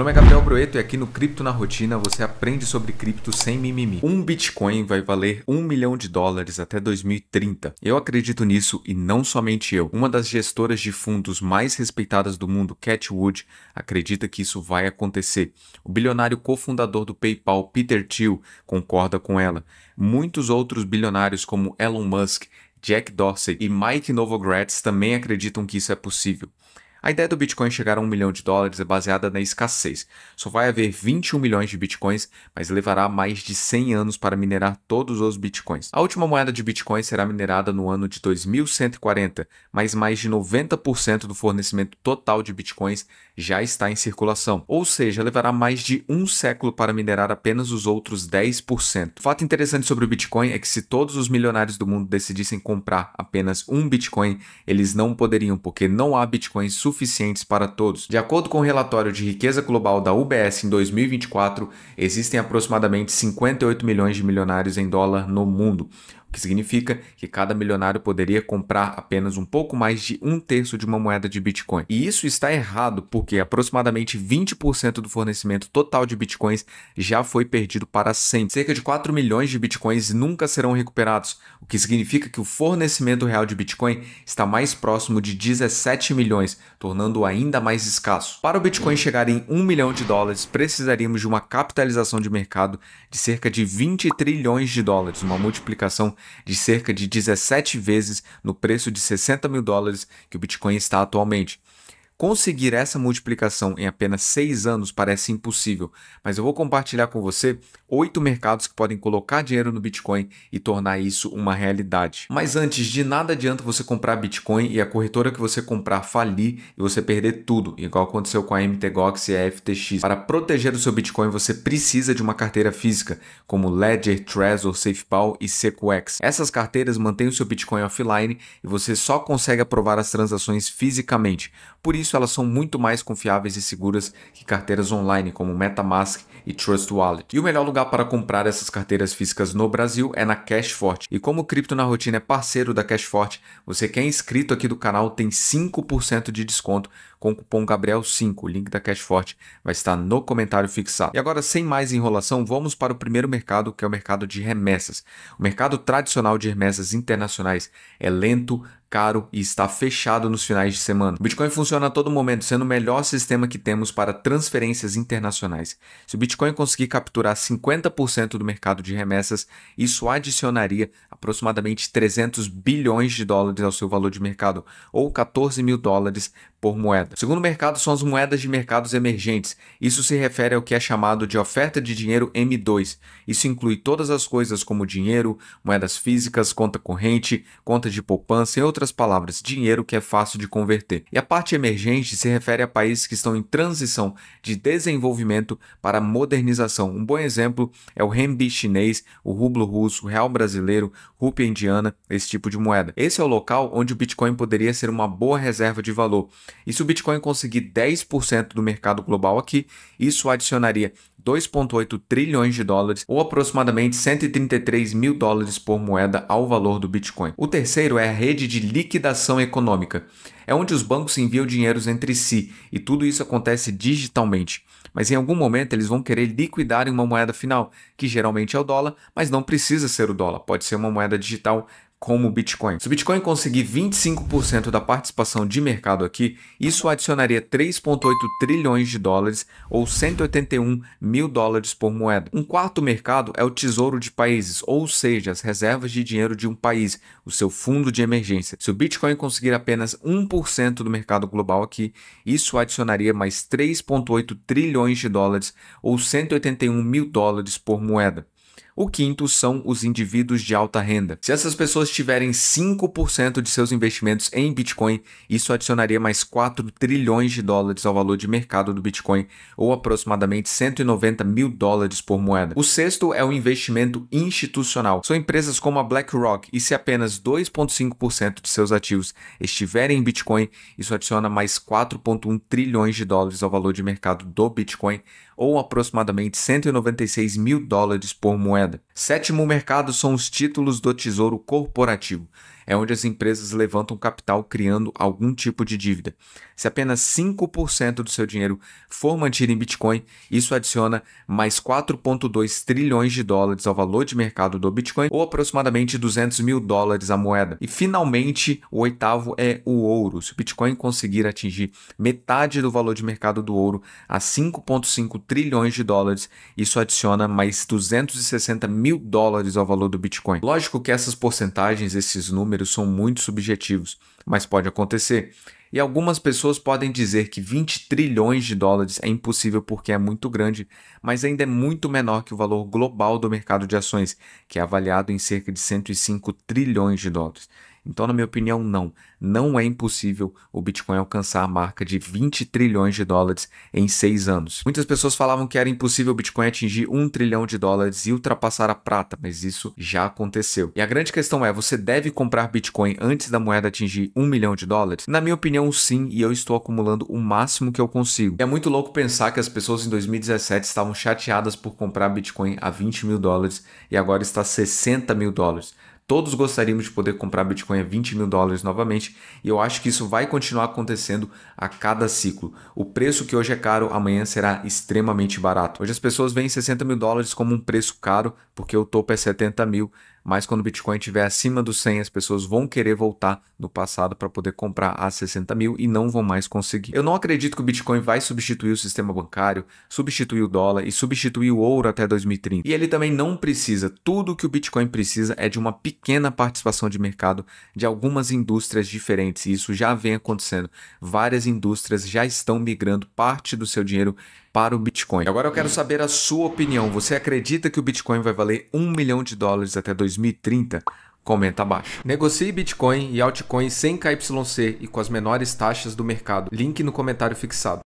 nome é Gabriel Broeto e aqui no Cripto na Rotina você aprende sobre cripto sem mimimi. Um Bitcoin vai valer um milhão de dólares até 2030. Eu acredito nisso e não somente eu. Uma das gestoras de fundos mais respeitadas do mundo, Cat Wood, acredita que isso vai acontecer. O bilionário cofundador do PayPal, Peter Thiel, concorda com ela. Muitos outros bilionários como Elon Musk, Jack Dorsey e Mike Novogratz também acreditam que isso é possível. A ideia do Bitcoin chegar a 1 milhão de dólares é baseada na escassez. Só vai haver 21 milhões de Bitcoins, mas levará mais de 100 anos para minerar todos os Bitcoins. A última moeda de Bitcoin será minerada no ano de 2140, mas mais de 90% do fornecimento total de Bitcoins já está em circulação. Ou seja, levará mais de um século para minerar apenas os outros 10%. Fato interessante sobre o Bitcoin é que se todos os milionários do mundo decidissem comprar apenas um Bitcoin, eles não poderiam, porque não há bitcoins suficientes suficientes para todos. De acordo com o relatório de riqueza global da UBS em 2024, existem aproximadamente 58 milhões de milionários em dólar no mundo o que significa que cada milionário poderia comprar apenas um pouco mais de um terço de uma moeda de Bitcoin. E isso está errado porque aproximadamente 20% do fornecimento total de Bitcoins já foi perdido para sempre. Cerca de 4 milhões de Bitcoins nunca serão recuperados, o que significa que o fornecimento real de Bitcoin está mais próximo de 17 milhões, tornando-o ainda mais escasso. Para o Bitcoin chegar em 1 milhão de dólares, precisaríamos de uma capitalização de mercado de cerca de 20 trilhões de dólares, uma multiplicação de cerca de 17 vezes no preço de 60 mil dólares que o Bitcoin está atualmente. Conseguir essa multiplicação em apenas seis anos parece impossível, mas eu vou compartilhar com você oito mercados que podem colocar dinheiro no Bitcoin e tornar isso uma realidade. Mas antes de nada adianta você comprar Bitcoin e a corretora que você comprar falir e você perder tudo, igual aconteceu com a MTGOX e a FTX. Para proteger o seu Bitcoin, você precisa de uma carteira física, como Ledger, Trezor, SafePal e SecuX. Essas carteiras mantêm o seu Bitcoin offline e você só consegue aprovar as transações fisicamente. Por isso isso, elas são muito mais confiáveis e seguras que carteiras online como MetaMask e Trust Wallet. E o melhor lugar para comprar essas carteiras físicas no Brasil é na CashFort. E como o Cripto na Rotina é parceiro da CashFort, você que é inscrito aqui do canal tem 5% de desconto com o cupom Gabriel5. O link da CashFort vai estar no comentário fixado. E agora, sem mais enrolação, vamos para o primeiro mercado, que é o mercado de remessas. O mercado tradicional de remessas internacionais é lento, caro e está fechado nos finais de semana. O Bitcoin funciona a todo momento, sendo o melhor sistema que temos para transferências internacionais. Se o Bitcoin conseguir capturar 50% do mercado de remessas, isso adicionaria aproximadamente 300 bilhões de dólares ao seu valor de mercado, ou 14 mil dólares por moeda. O segundo mercado são as moedas de mercados emergentes. Isso se refere ao que é chamado de oferta de dinheiro M2. Isso inclui todas as coisas como dinheiro, moedas físicas, conta corrente, conta de poupança e outras outras palavras, dinheiro que é fácil de converter. E a parte emergente se refere a países que estão em transição de desenvolvimento para modernização. Um bom exemplo é o renminbi chinês, o rublo russo, o real brasileiro, rúpia indiana, esse tipo de moeda. Esse é o local onde o Bitcoin poderia ser uma boa reserva de valor. E se o Bitcoin conseguir 10% do mercado global aqui, isso adicionaria 2,8 trilhões de dólares, ou aproximadamente 133 mil dólares por moeda ao valor do Bitcoin. O terceiro é a rede de liquidação econômica. É onde os bancos enviam dinheiros entre si e tudo isso acontece digitalmente. Mas em algum momento eles vão querer liquidar em uma moeda final, que geralmente é o dólar, mas não precisa ser o dólar, pode ser uma moeda digital como o Bitcoin. Se o Bitcoin conseguir 25% da participação de mercado aqui, isso adicionaria 3,8 trilhões de dólares ou 181 mil dólares por moeda. Um quarto mercado é o tesouro de países, ou seja, as reservas de dinheiro de um país, o seu fundo de emergência. Se o Bitcoin conseguir apenas 1% do mercado global aqui, isso adicionaria mais 3,8 trilhões de dólares ou 181 mil dólares por moeda. O quinto são os indivíduos de alta renda. Se essas pessoas tiverem 5% de seus investimentos em Bitcoin, isso adicionaria mais 4 trilhões de dólares ao valor de mercado do Bitcoin, ou aproximadamente 190 mil dólares por moeda. O sexto é o investimento institucional. São empresas como a BlackRock, e se apenas 2,5% de seus ativos estiverem em Bitcoin, isso adiciona mais 4,1 trilhões de dólares ao valor de mercado do Bitcoin, ou aproximadamente 196 mil dólares por moeda moeda. Sétimo mercado são os títulos do Tesouro Corporativo é onde as empresas levantam capital criando algum tipo de dívida. Se apenas 5% do seu dinheiro for mantido em Bitcoin, isso adiciona mais 4,2 trilhões de dólares ao valor de mercado do Bitcoin, ou aproximadamente 200 mil dólares a moeda. E finalmente, o oitavo é o ouro. Se o Bitcoin conseguir atingir metade do valor de mercado do ouro a 5,5 trilhões de dólares, isso adiciona mais 260 mil dólares ao valor do Bitcoin. Lógico que essas porcentagens, esses números, números são muito subjetivos, mas pode acontecer. E algumas pessoas podem dizer que 20 trilhões de dólares é impossível porque é muito grande, mas ainda é muito menor que o valor global do mercado de ações, que é avaliado em cerca de 105 trilhões de dólares. Então, na minha opinião, não. Não é impossível o Bitcoin alcançar a marca de 20 trilhões de dólares em seis anos. Muitas pessoas falavam que era impossível o Bitcoin atingir um trilhão de dólares e ultrapassar a prata, mas isso já aconteceu. E a grande questão é: você deve comprar Bitcoin antes da moeda atingir um milhão de dólares? Na minha opinião, sim, e eu estou acumulando o máximo que eu consigo. E é muito louco pensar que as pessoas em 2017 estavam chateadas por comprar Bitcoin a 20 mil dólares e agora está a 60 mil dólares. Todos gostaríamos de poder comprar Bitcoin a 20 mil dólares novamente e eu acho que isso vai continuar acontecendo a cada ciclo. O preço que hoje é caro, amanhã será extremamente barato. Hoje as pessoas veem 60 mil dólares como um preço caro porque o topo é 70 mil mas quando o Bitcoin estiver acima dos 100, as pessoas vão querer voltar no passado para poder comprar a 60 mil e não vão mais conseguir. Eu não acredito que o Bitcoin vai substituir o sistema bancário, substituir o dólar e substituir o ouro até 2030. E ele também não precisa. Tudo que o Bitcoin precisa é de uma pequena participação de mercado de algumas indústrias diferentes. E isso já vem acontecendo. Várias indústrias já estão migrando parte do seu dinheiro para o Bitcoin. Agora eu quero saber a sua opinião. Você acredita que o Bitcoin vai valer 1 milhão de dólares até 2030? Comenta abaixo. Negocie Bitcoin e altcoins sem KYC e com as menores taxas do mercado. Link no comentário fixado.